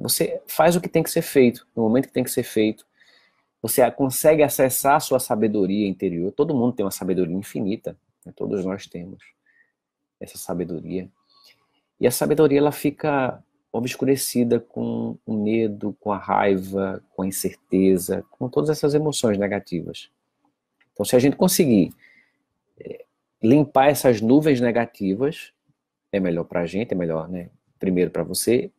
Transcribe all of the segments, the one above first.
Você faz o que tem que ser feito, no momento que tem que ser feito. Você consegue acessar a sua sabedoria interior. Todo mundo tem uma sabedoria infinita. Né? Todos nós temos essa sabedoria. E a sabedoria ela fica obscurecida com o medo, com a raiva, com a incerteza, com todas essas emoções negativas. Então, se a gente conseguir eh, limpar essas nuvens negativas, é melhor para a gente, é melhor, né? Primeiro para você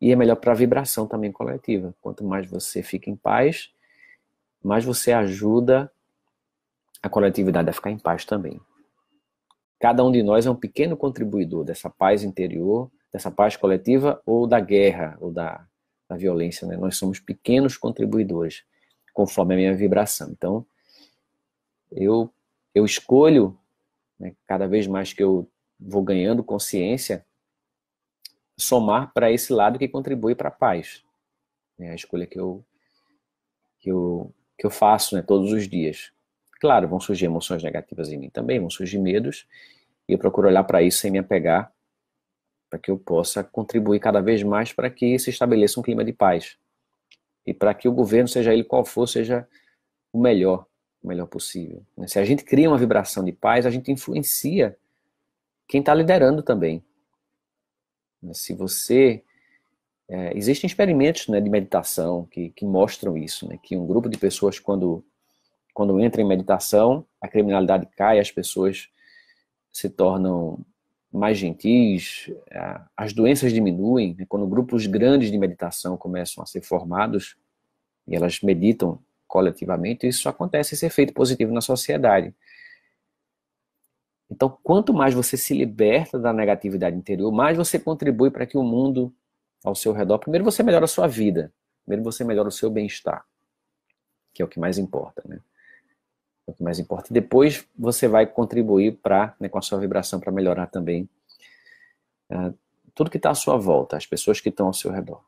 e é melhor para a vibração também coletiva. Quanto mais você fica em paz, mais você ajuda a coletividade a ficar em paz também. Cada um de nós é um pequeno contribuidor dessa paz interior, dessa paz coletiva ou da guerra, ou da, da violência. Né? Nós somos pequenos contribuidores, conforme a minha vibração. Então, eu, eu escolho, né, cada vez mais que eu vou ganhando consciência, somar para esse lado que contribui para a paz. É a escolha que eu, que eu, que eu faço né, todos os dias. Claro, vão surgir emoções negativas em mim também, vão surgir medos, e eu procuro olhar para isso sem me apegar, para que eu possa contribuir cada vez mais para que se estabeleça um clima de paz. E para que o governo, seja ele qual for, seja o melhor, o melhor possível. Né? Se a gente cria uma vibração de paz, a gente influencia quem está liderando também. Né? Se você. É, existem experimentos né, de meditação que, que mostram isso, né, que um grupo de pessoas, quando, quando entra em meditação, a criminalidade cai, as pessoas se tornam mais gentis, as doenças diminuem. Né, quando grupos grandes de meditação começam a ser formados e elas meditam coletivamente, isso acontece esse efeito positivo na sociedade. Então, quanto mais você se liberta da negatividade interior, mais você contribui para que o mundo ao seu redor, primeiro você melhora a sua vida, primeiro você melhora o seu bem-estar, que é o que mais importa, né? É o que mais importa. E depois você vai contribuir para, né, com a sua vibração para melhorar também uh, tudo que está à sua volta, as pessoas que estão ao seu redor.